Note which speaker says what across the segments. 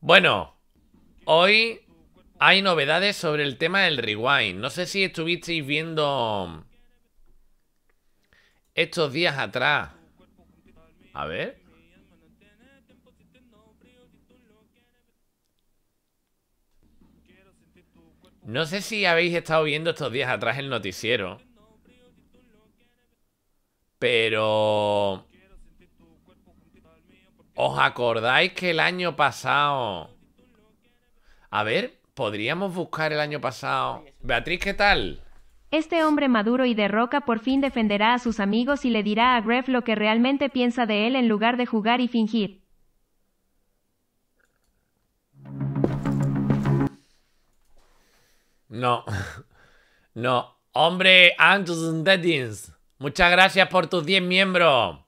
Speaker 1: Bueno, hoy hay novedades sobre el tema del rewind. No sé si estuvisteis viendo estos días atrás. A ver. No sé si habéis estado viendo estos días atrás el noticiero. Pero ¿Os acordáis que el año pasado... A ver, podríamos buscar el año pasado... Beatriz, ¿qué tal?
Speaker 2: Este hombre maduro y de roca por fin defenderá a sus amigos y le dirá a Greff lo que realmente piensa de él en lugar de jugar y fingir.
Speaker 1: No. No. Hombre, Anderson Dedins, muchas gracias por tus 10 miembros.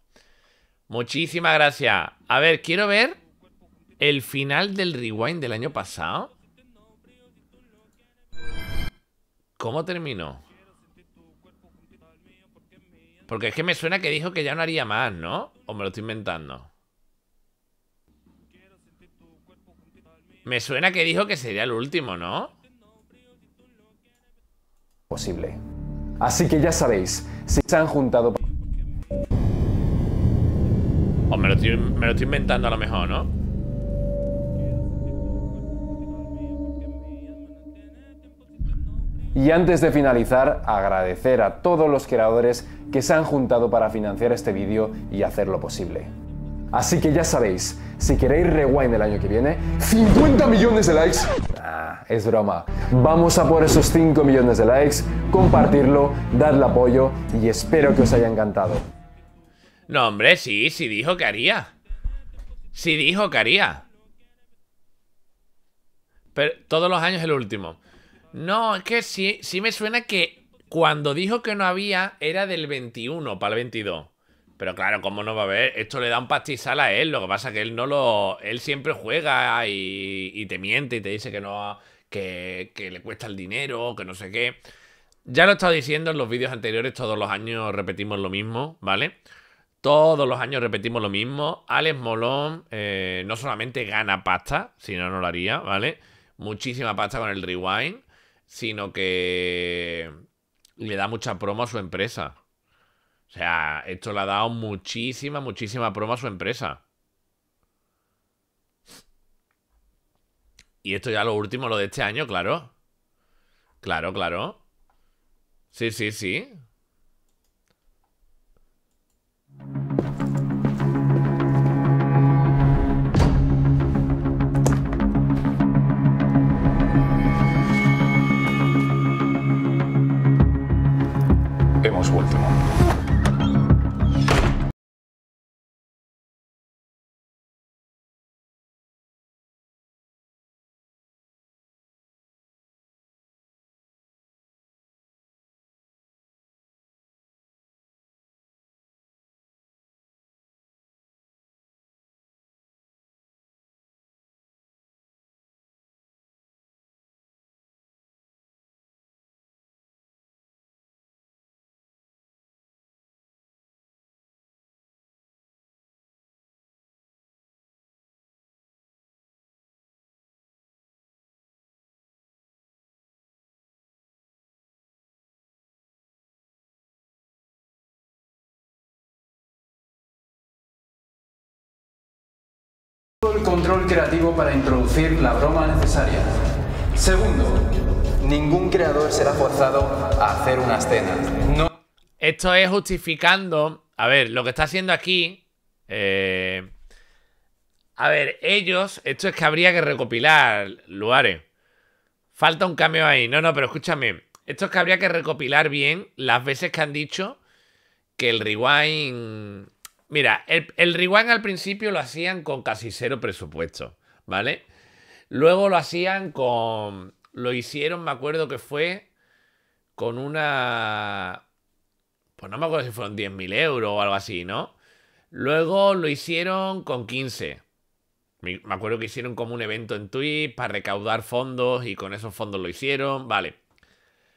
Speaker 1: Muchísimas gracias. A ver, quiero ver el final del rewind del año pasado. ¿Cómo terminó? Porque es que me suena que dijo que ya no haría más, ¿no? ¿O me lo estoy inventando? Me suena que dijo que sería el último, ¿no?
Speaker 2: Posible. Así que ya sabéis, si se han juntado...
Speaker 1: O me lo, estoy, inventando a lo mejor, ¿no?
Speaker 2: Y antes de finalizar, agradecer a todos los creadores que se han juntado para financiar este vídeo y hacerlo posible. Así que ya sabéis, si queréis rewind el año que viene, 50 millones de likes. Ah, es broma. Vamos a por esos 5 millones de likes, compartirlo, darle apoyo y espero que os haya encantado.
Speaker 1: No, hombre, sí, sí dijo que haría. Sí dijo que haría. Pero todos los años el último. No, es que sí, sí me suena que cuando dijo que no había era del 21 para el 22. Pero claro, ¿cómo no va a haber? Esto le da un pastizal a él. Lo que pasa es que él no lo. Él siempre juega y, te miente y te dice que no. Que, le cuesta el dinero, que no sé qué. Ya lo he estado diciendo en los vídeos anteriores, todos los años repetimos lo mismo, ¿vale? Todos los años repetimos lo mismo. Alex Molón eh, no solamente gana pasta, si no, no lo haría, ¿vale? Muchísima pasta con el rewind, sino que le da mucha promo a su empresa. O sea, esto le ha dado muchísima, muchísima promo a su empresa. Y esto ya lo último, lo de este año, claro. Claro, claro. Sí, sí, sí.
Speaker 2: el control creativo para introducir la broma necesaria. Segundo, ningún creador será forzado a hacer una escena.
Speaker 1: No. Esto es justificando. A ver, lo que está haciendo aquí. Eh, a ver, ellos. Esto es que habría que recopilar, lugares. Falta un cambio ahí. No, no, pero escúchame. Esto es que habría que recopilar bien las veces que han dicho que el rewind Mira, el, el rewind al principio lo hacían con casi cero presupuesto, ¿vale? Luego lo hacían con. Lo hicieron, me acuerdo que fue con una. Pues no me acuerdo si fueron 10.000 euros o algo así, ¿no? Luego lo hicieron con 15. Me acuerdo que hicieron como un evento en Twitch para recaudar fondos y con esos fondos lo hicieron, vale.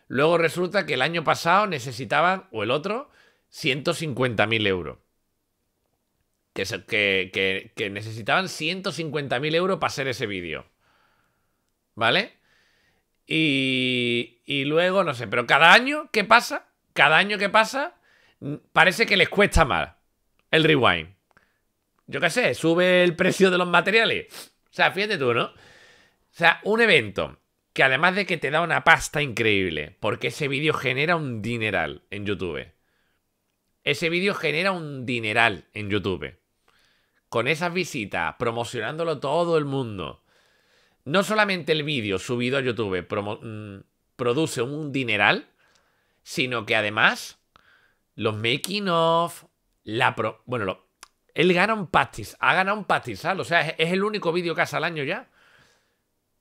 Speaker 1: Luego resulta que el año pasado necesitaban, o el otro, 150.000 euros que, que, que, necesitaban 150.000 euros para hacer ese vídeo. ¿Vale? Y, y luego, no sé, pero cada año que pasa, cada año que pasa, parece que les cuesta más el rewind. Yo qué sé, sube el precio de los materiales. O sea, fíjate tú, ¿no? O sea, un evento que además de que te da una pasta increíble, porque ese vídeo genera un dineral en YouTube. Ese vídeo genera un dineral en YouTube con esas visitas, promocionándolo todo el mundo. No solamente el vídeo subido a YouTube mm, produce un dineral, sino que además los making of, la pro bueno, él gana un ha ganado un pastizal, o sea, es, el único vídeo que hace al año ya.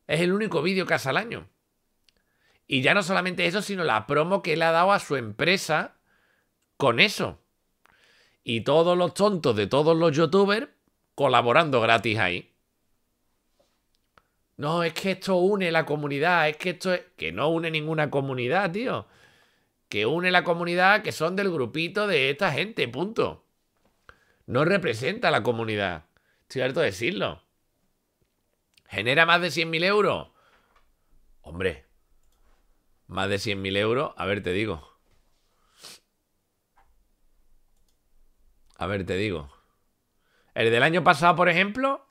Speaker 1: Es el único vídeo que hace al año. Y ya no solamente eso, sino la promo que él ha dado a su empresa con eso. Y todos los tontos de todos los youtubers colaborando gratis ahí. No, es que esto une la comunidad, es que esto es... Que no une ninguna comunidad, tío. Que une la comunidad que son del grupito de esta gente, punto. No representa la comunidad. Cierto decirlo. ¿Genera más de 100.000 euros? Hombre, más de 100.000 euros, a ver, te digo. A ver, te digo. El del año pasado, por ejemplo.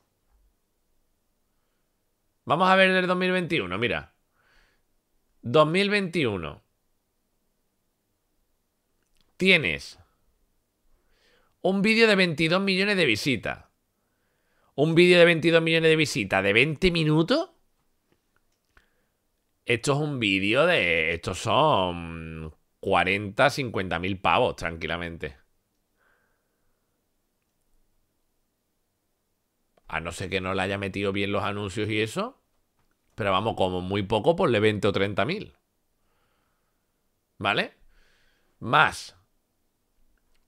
Speaker 1: Vamos a ver el del 2021, mira. 2021. Tienes un vídeo de 22 millones de visitas. Un vídeo de 22 millones de visitas de 20 minutos. Esto es un vídeo de... Estos son 40, 50 mil pavos, tranquilamente. A no ser que no le haya metido bien los anuncios y eso. Pero vamos, como muy poco, por le 20 o 30 mil. ¿Vale? Más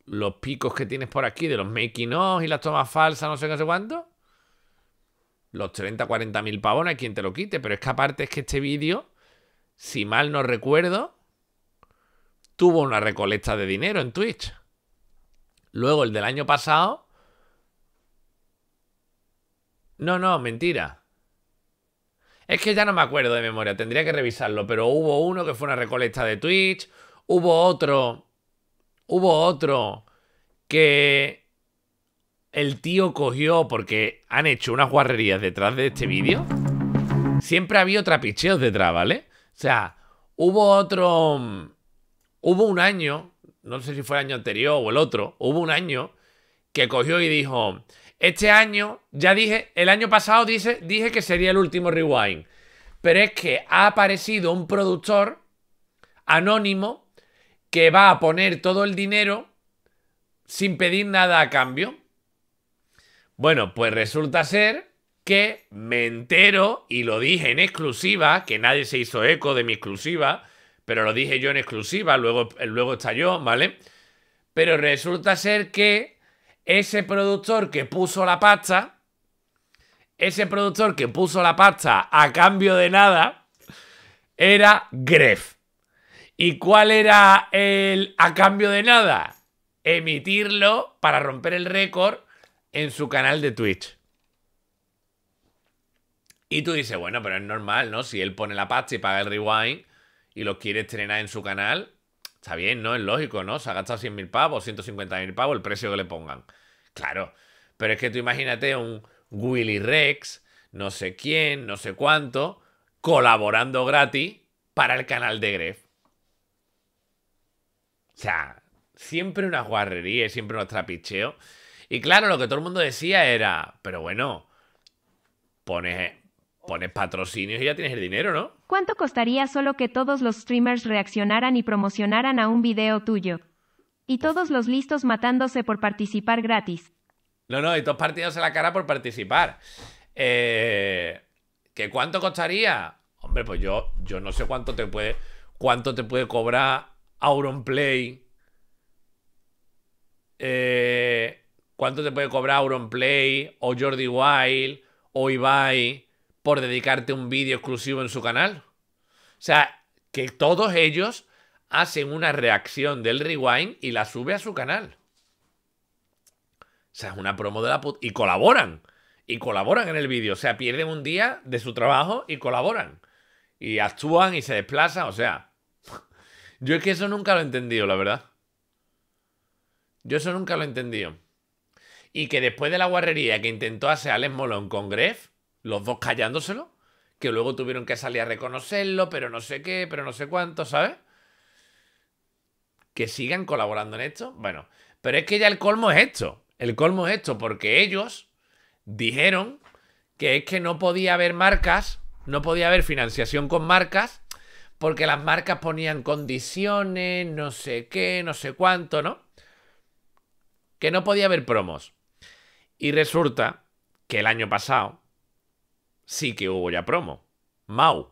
Speaker 1: los picos que tienes por aquí de los making y las tomas falsas, no sé qué, sé cuánto. Los 30, 40 mil pavones, quien te lo quite. Pero es que aparte es que este vídeo, si mal no recuerdo, tuvo una recolecta de dinero en Twitch. Luego el del año pasado no, no, mentira. Es que ya no me acuerdo de memoria, tendría que revisarlo, pero hubo uno que fue una recolecta de Twitch, hubo otro, hubo otro que el tío cogió porque han hecho unas guarrerías detrás de este vídeo. Siempre ha habido trapicheos detrás, ¿vale? O sea, hubo otro, hubo un año, no sé si fue el año anterior o el otro, hubo un año que cogió y dijo, este año, ya dije, el año pasado dije que sería el último rewind. Pero es que ha aparecido un productor anónimo que va a poner todo el dinero sin pedir nada a cambio. Bueno, pues resulta ser que me entero y lo dije en exclusiva, que nadie se hizo eco de mi exclusiva, pero lo dije yo en exclusiva, luego, luego estalló, ¿vale? Pero resulta ser que ese productor que puso la pasta, ese productor que puso la pasta a cambio de nada, era Gref. ¿Y cuál era el a cambio de nada? Emitirlo para romper el récord en su canal de Twitch. Y tú dices, bueno, pero es normal, ¿no? Si él pone la pasta y paga el rewind y lo quiere estrenar en su canal, está bien, ¿no? Es lógico, ¿no? Se ha gastado 100.000 pavos, 150.000 pavos, el precio que le pongan. Claro, pero es que tú imagínate un Willy Rex, no sé quién, no sé cuánto, colaborando gratis para el canal de Gref. O sea, siempre unas guarrerías, siempre unos trapicheos. Y claro, lo que todo el mundo decía era, pero bueno, pones, pones patrocinios y ya tienes el dinero, ¿no?
Speaker 2: ¿Cuánto costaría solo que todos los streamers reaccionaran y promocionaran a un video tuyo? Y todos los listos matándose por participar gratis.
Speaker 1: No, no, y todos partidos en la cara por participar. ¿Qué eh, ¿Que cuánto costaría? Hombre, pues yo, yo no sé cuánto te puede. cuánto te puede cobrar Auronplay. Eh, ¿Cuánto te puede cobrar Auronplay? O Jordi Wild. O Ibai. Por dedicarte un vídeo exclusivo en su canal. O sea, que todos ellos hacen una reacción del rewind y la sube a su canal. O sea, es una promo de la puta. Y colaboran. Y colaboran en el vídeo. O sea, pierden un día de su trabajo y colaboran. Y actúan y se desplazan. O sea, yo es que eso nunca lo he entendido, la verdad. Yo eso nunca lo he entendido. Y que después de la guarrería que intentó hacer Alex Molón con Gref, los dos callándoselo, que luego tuvieron que salir a reconocerlo, pero no sé qué, pero no sé cuánto, ¿sabes? que sigan colaborando en esto. Bueno, pero es que ya el colmo es esto. El colmo es esto, porque ellos dijeron que es que no podía haber marcas, no podía haber financiación con marcas, porque las marcas ponían condiciones, no sé qué, no sé cuánto, ¿no? Que no podía haber promos. Y resulta que el año pasado sí que hubo ya promo. Mau.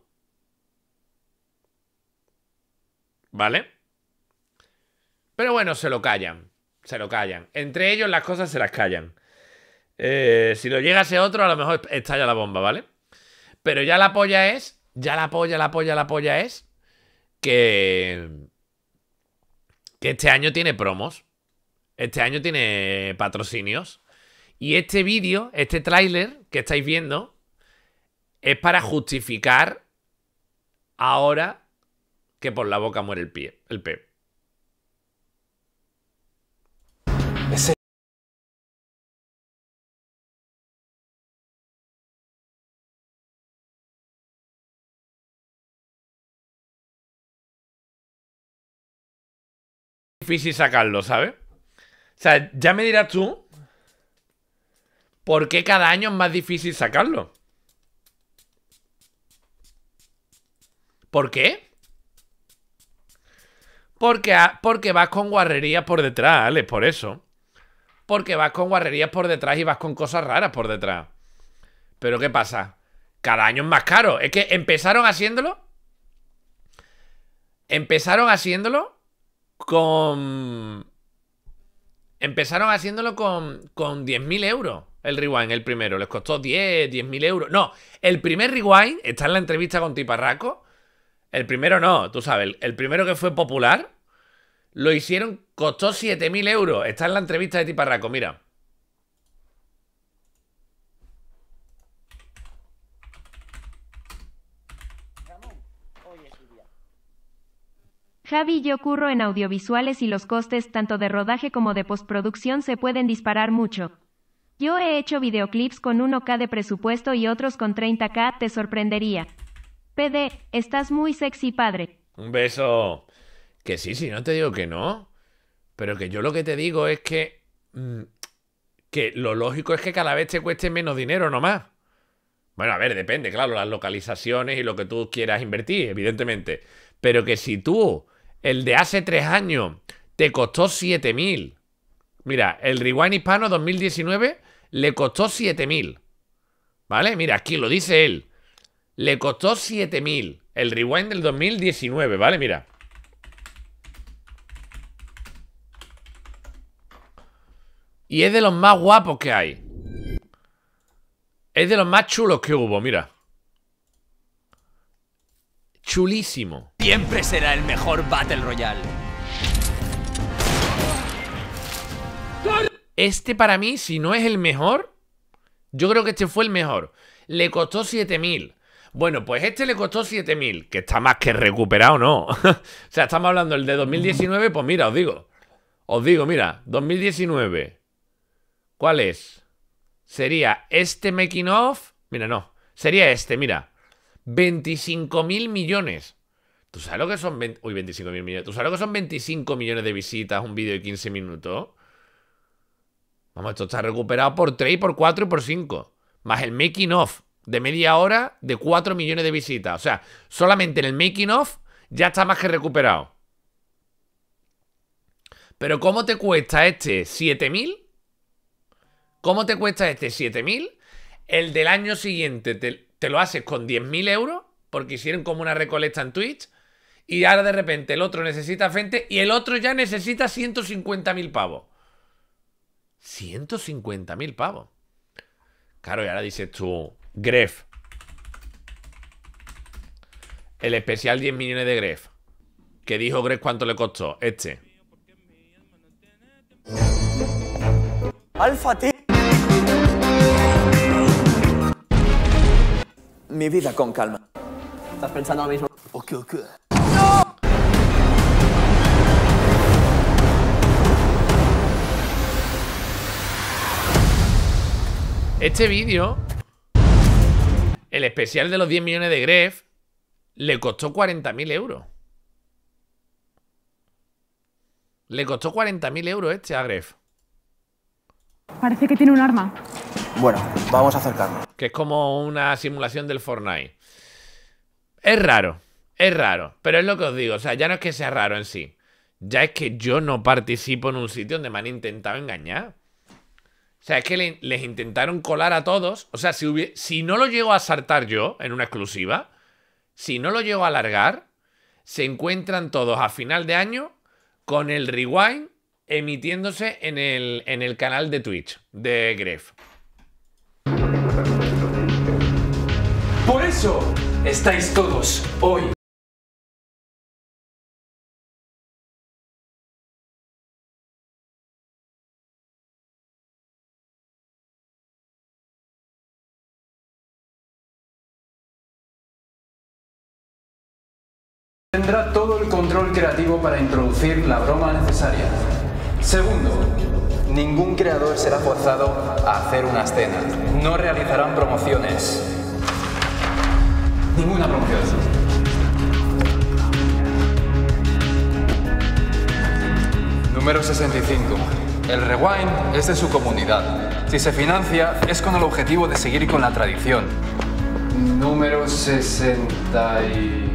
Speaker 1: ¿Vale? Pero bueno, se lo callan. Se lo callan. Entre ellos las cosas se las callan. Eh, si lo llegase otro, a lo mejor estalla la bomba, ¿vale? Pero ya la polla es. Ya la polla, la polla, la polla es. Que. Que este año tiene promos. Este año tiene patrocinios. Y este vídeo, este tráiler que estáis viendo, es para justificar ahora que por la boca muere el pie, el pep.
Speaker 2: difícil sacarlo, ¿sabes? O
Speaker 1: sea, ya me dirás tú por qué cada año es más difícil sacarlo. ¿Por qué? Porque, porque vas con guarrerías por detrás, ¿Vale? por eso. Porque vas con guarrerías por detrás y vas con cosas raras por detrás. Pero ¿qué pasa? Cada año es más caro. Es que empezaron haciéndolo. Empezaron haciéndolo con... Empezaron haciéndolo con, con 10.000 euros el rewind, el primero. Les costó 10, 10.000 euros. No, el primer rewind está en la entrevista con Tiparraco. El primero no, tú sabes, el, el primero que fue popular, lo hicieron, costó 7.000 euros. Está en la entrevista de Tiparraco, mira.
Speaker 2: Javi yo curro en audiovisuales y los costes tanto de rodaje como de postproducción se pueden disparar mucho. Yo he hecho videoclips con 1K de presupuesto y otros con 30K, te sorprendería. PD, estás muy sexy, padre.
Speaker 1: Un beso. Que sí, si no te digo que no. Pero que yo lo que te digo es que... Mm, que lo lógico es que cada vez te cueste menos dinero nomás. Bueno, a ver, depende, claro, las localizaciones y lo que tú quieras invertir, evidentemente. Pero que si tú el de hace tres años te costó 7.000. Mira, el Rewind Hispano 2019 le costó 7.000. ¿Vale? Mira, aquí lo dice él. Le costó 7.000 el Rewind del 2019, ¿vale? Mira. Y es de los más guapos que hay. Es de los más chulos que hubo, mira chulísimo. Siempre será el mejor Battle Royale. Este para mí, si no es el mejor, yo creo que este fue el mejor. Le costó 7000. Bueno, pues este le costó 7000, que está más que recuperado, ¿no? o sea, estamos hablando del de 2019, pues mira, os digo. Os digo, mira, 2019. ¿Cuál es? Sería este making of. Mira, no. Sería este, mira. 25 mil millones. ¿Tú sabes lo que son uy, 25 mil millones? ¿Tú sabes lo que son 25 millones de visitas un vídeo de 15 minutos? Vamos, esto está recuperado por 3, por 4 y por 5. Más el making of de media hora de 4 millones de visitas. O sea, solamente en el making of ya está más que recuperado. Pero ¿cómo te cuesta este 7000? ¿Cómo te cuesta este 7000? El del año siguiente te, te lo haces con 10.000 euros, porque hicieron como una recolecta en Twitch, y ahora de repente el otro necesita gente y el otro ya necesita 150.000 pavos. 150.000 pavos. Claro, y ahora dices tú, Gref. El especial 10 millones de Gref. ¿Qué dijo Gref cuánto le costó. Este. Alfa, T. mi vida con calma. ¿Estás pensando lo mismo? Ok, ok. ¡No! Este vídeo, el especial de los 10 millones de Gref, le costó 40.000 euros. Le costó 40.000 euros este a Gref.
Speaker 2: Parece que tiene un arma.
Speaker 1: Bueno, vamos a acercarnos. Que es como una simulación del Fortnite. Es raro, es raro, pero es lo que os digo. O sea, ya no es que sea raro en sí. Ya es que yo no participo en un sitio donde me han intentado engañar. O sea, es que les intentaron colar a todos. O sea, si, si no lo llego a saltar yo en una exclusiva, si no lo llego a alargar, se encuentran todos a final de año con el rewind emitiéndose en el, en el canal de Twitch de Gref.
Speaker 2: Por eso estáis todos hoy. Tendrá todo el control creativo para introducir la broma necesaria. Segundo, ningún creador será forzado a hacer una escena. No realizarán promociones. Ninguna promoción. Número 65. El Rewind es de su comunidad. Si se financia, es con el objetivo de seguir con la tradición. Número 65.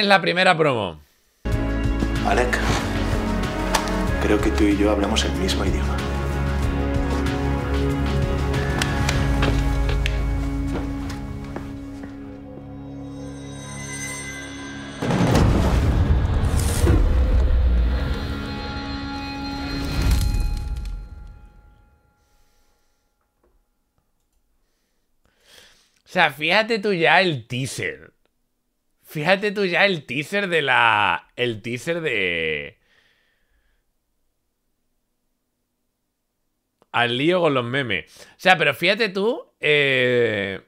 Speaker 2: Es la primera promo. Alec,
Speaker 1: creo que tú y yo hablamos el mismo idioma. O sea, fíjate tú ya el teaser. Fíjate tú ya el teaser de la... El teaser de... Al lío con los memes. O sea, pero fíjate tú... Eh,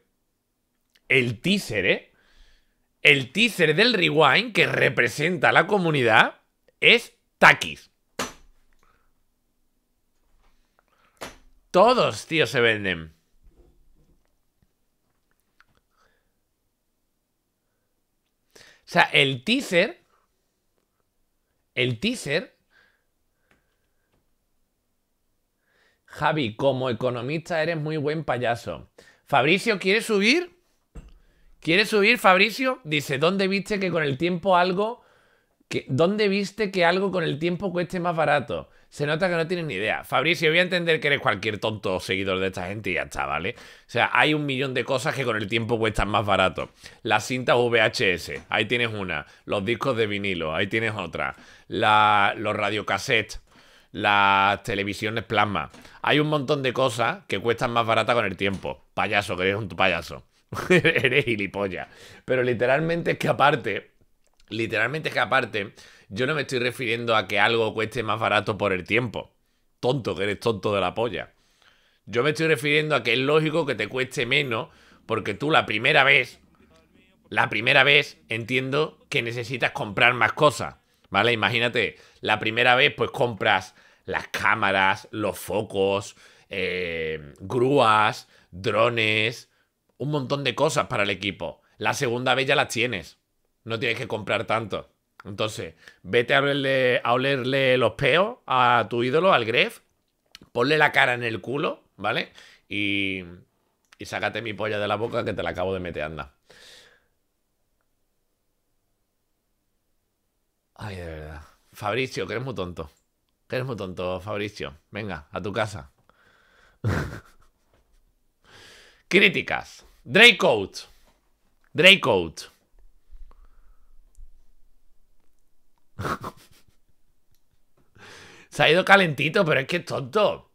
Speaker 1: el teaser, ¿eh? El teaser del rewind que representa a la comunidad es Takis. Todos, tío, se venden. O sea, el teaser. El teaser. Javi, como economista eres muy buen payaso. Fabricio, ¿quiere subir? ¿Quiere subir, Fabricio? Dice, ¿dónde viste que con el tiempo algo ¿Dónde viste que algo con el tiempo cueste más barato? Se nota que no tienes ni idea. Fabricio, voy a entender que eres cualquier tonto seguidor de esta gente y ya está, ¿vale? O sea, hay un millón de cosas que con el tiempo cuestan más barato. Las cintas VHS, ahí tienes una. Los discos de vinilo, ahí tienes otra. los radiocassettes las televisiones plasma. Hay un montón de cosas que cuestan más barata con el tiempo. Payaso, que eres un payaso. eres gilipollas. Pero literalmente es que aparte, Literalmente es que aparte, yo no me estoy refiriendo a que algo cueste más barato por el tiempo. Tonto, que eres tonto de la polla. Yo me estoy refiriendo a que es lógico que te cueste menos porque tú la primera vez, la primera vez entiendo que necesitas comprar más cosas, ¿vale? Imagínate, la primera vez pues compras las cámaras, los focos, eh, grúas, drones, un montón de cosas para el equipo. La segunda vez ya las tienes. No tienes que comprar tanto. Entonces, vete a olerle, los peos a tu ídolo, al Gref. Ponle la cara en el culo, ¿vale? Y, y sácate mi polla de la boca que te la acabo de meter, anda. Ay, de verdad. Fabricio, que eres muy tonto. Que eres muy tonto, Fabricio. Venga, a tu casa. Críticas. Drake Draycoat. Se ha ido calentito, pero es que es tonto.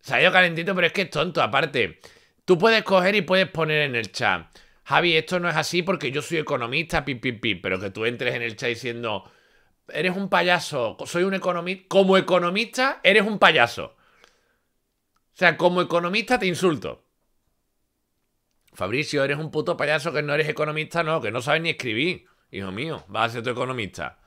Speaker 1: Se ha ido calentito, pero es que es tonto. Aparte, tú puedes coger y puedes poner en el chat. Javi, esto no es así porque yo soy economista, pip, pip, pip. Pero que tú entres en el chat diciendo, eres un payaso, soy un economista. Como economista, eres un payaso. O sea, como economista te insulto. Fabricio, eres un puto payaso que no eres economista, no, que no sabes ni escribir hijo mío, vas a ser tu economista.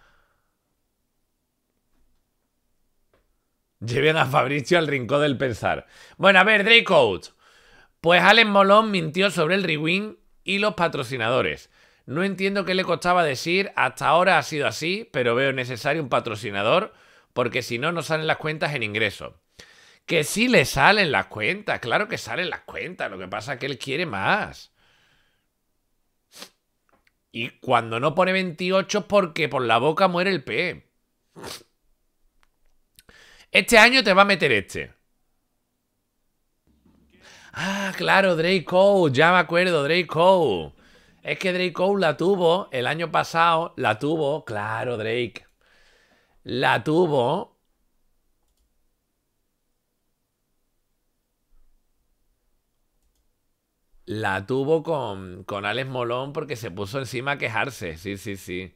Speaker 1: Lleven a Fabricio al rincón del pensar. Bueno, a ver, Draycoat. Pues Allen Molón mintió sobre el rewind y los patrocinadores. No entiendo qué le costaba decir, hasta ahora ha sido así, pero veo necesario un patrocinador, porque si no, no salen las cuentas en ingreso. Que sí le salen las cuentas, claro que salen las cuentas, lo que pasa es que él quiere más. Y cuando no pone 28 es porque por la boca muere el pe. Este año te va a meter este. Ah, claro, Drake Ya me acuerdo, Drake Cole. Es que Drake Cole la tuvo el año pasado. La tuvo, claro, Drake. La tuvo La tuvo con, con Alex Molón porque se puso encima a quejarse. Sí, sí, sí.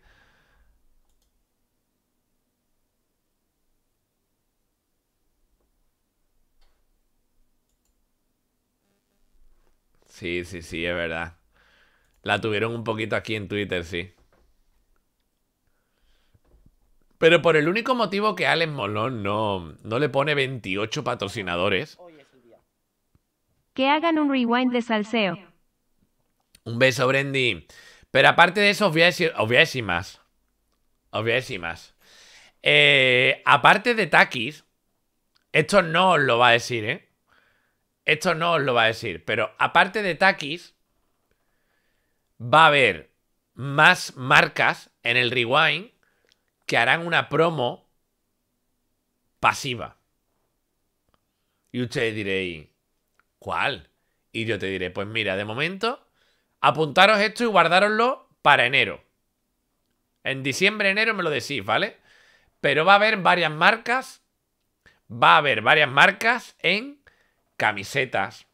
Speaker 1: Sí, sí, sí, es verdad. La tuvieron un poquito aquí en Twitter, sí. Pero por el único motivo que Alex Molón no, no le pone 28 patrocinadores,
Speaker 2: que hagan un rewind de salseo.
Speaker 1: Un beso, Brendy. Pero aparte de eso, os voy a decir, más. Os voy más. Eh, aparte de Takis, esto no os lo va a decir, ¿eh? Esto no os lo va a decir. Pero aparte de Takis, va a haber más marcas en el rewind que harán una promo pasiva. Y ustedes diréis, ¿Cuál? Y yo te diré, pues mira, de momento, apuntaros esto y guardároslo para enero. En diciembre, enero me lo decís, ¿vale? Pero va a haber varias marcas. Va a haber varias marcas en camisetas.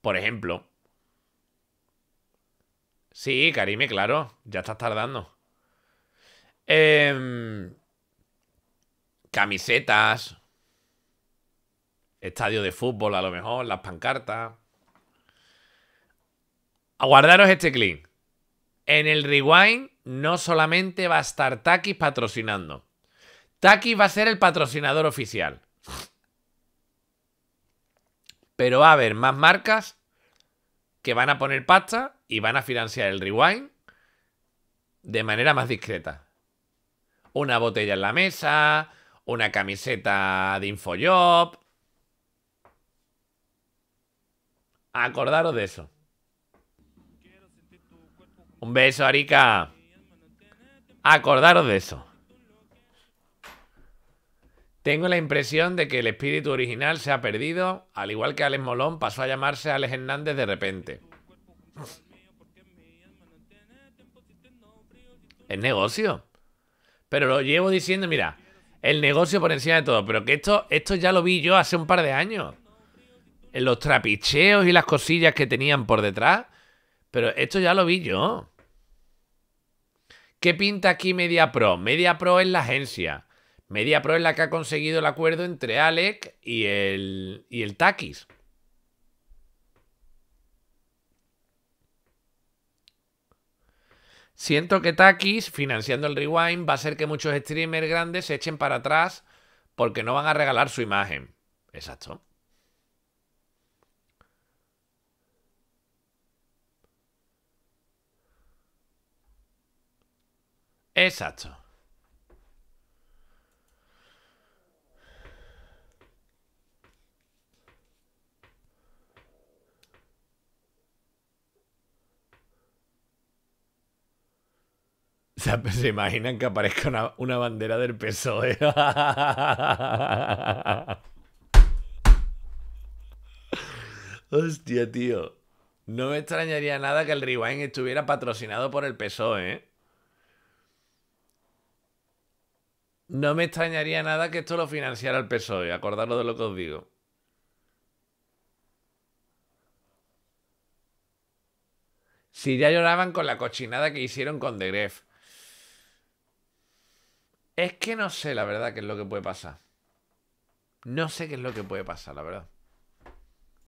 Speaker 1: Por ejemplo. Sí, Karime, claro. Ya estás tardando. Eh, Camisetas. Estadio de fútbol, a lo mejor, las pancartas. Aguardaros este clip. En el rewind no solamente va a estar Takis patrocinando. Takis va a ser el patrocinador oficial. Pero va a haber más marcas que van a poner pasta y van a financiar el rewind de manera más discreta. Una botella en la mesa, una camiseta de Infojob. Acordaros de eso. Un beso, Arica. Acordaros de eso. Tengo la impresión de que el espíritu original se ha perdido, al igual que Alex Molón pasó a llamarse Alex Hernández de repente. Es negocio. Pero lo llevo diciendo, mira, el negocio por encima de todo. Pero que esto, esto ya lo vi yo hace un par de años. En los trapicheos y las cosillas que tenían por detrás. Pero esto ya lo vi yo. ¿Qué pinta aquí Media Pro? Media Pro es la agencia. Media Pro es la que ha conseguido el acuerdo entre Alec y el, y el Takis. Siento que Takis, financiando el rewind, va a hacer que muchos streamers grandes se echen para atrás porque no van a regalar su imagen. Exacto. Exacto. se imaginan que aparezca una, bandera del PSOE. Hostia, tío. No me extrañaría nada que el Rewind estuviera patrocinado por el PSOE. ¿eh? No me extrañaría nada que esto lo financiara el PSOE. Acordaros de lo que os digo. Si ya lloraban con la cochinada que hicieron con The Gref. Es que no sé, la verdad,
Speaker 2: qué es lo que puede pasar. No sé qué es lo que puede pasar, la verdad.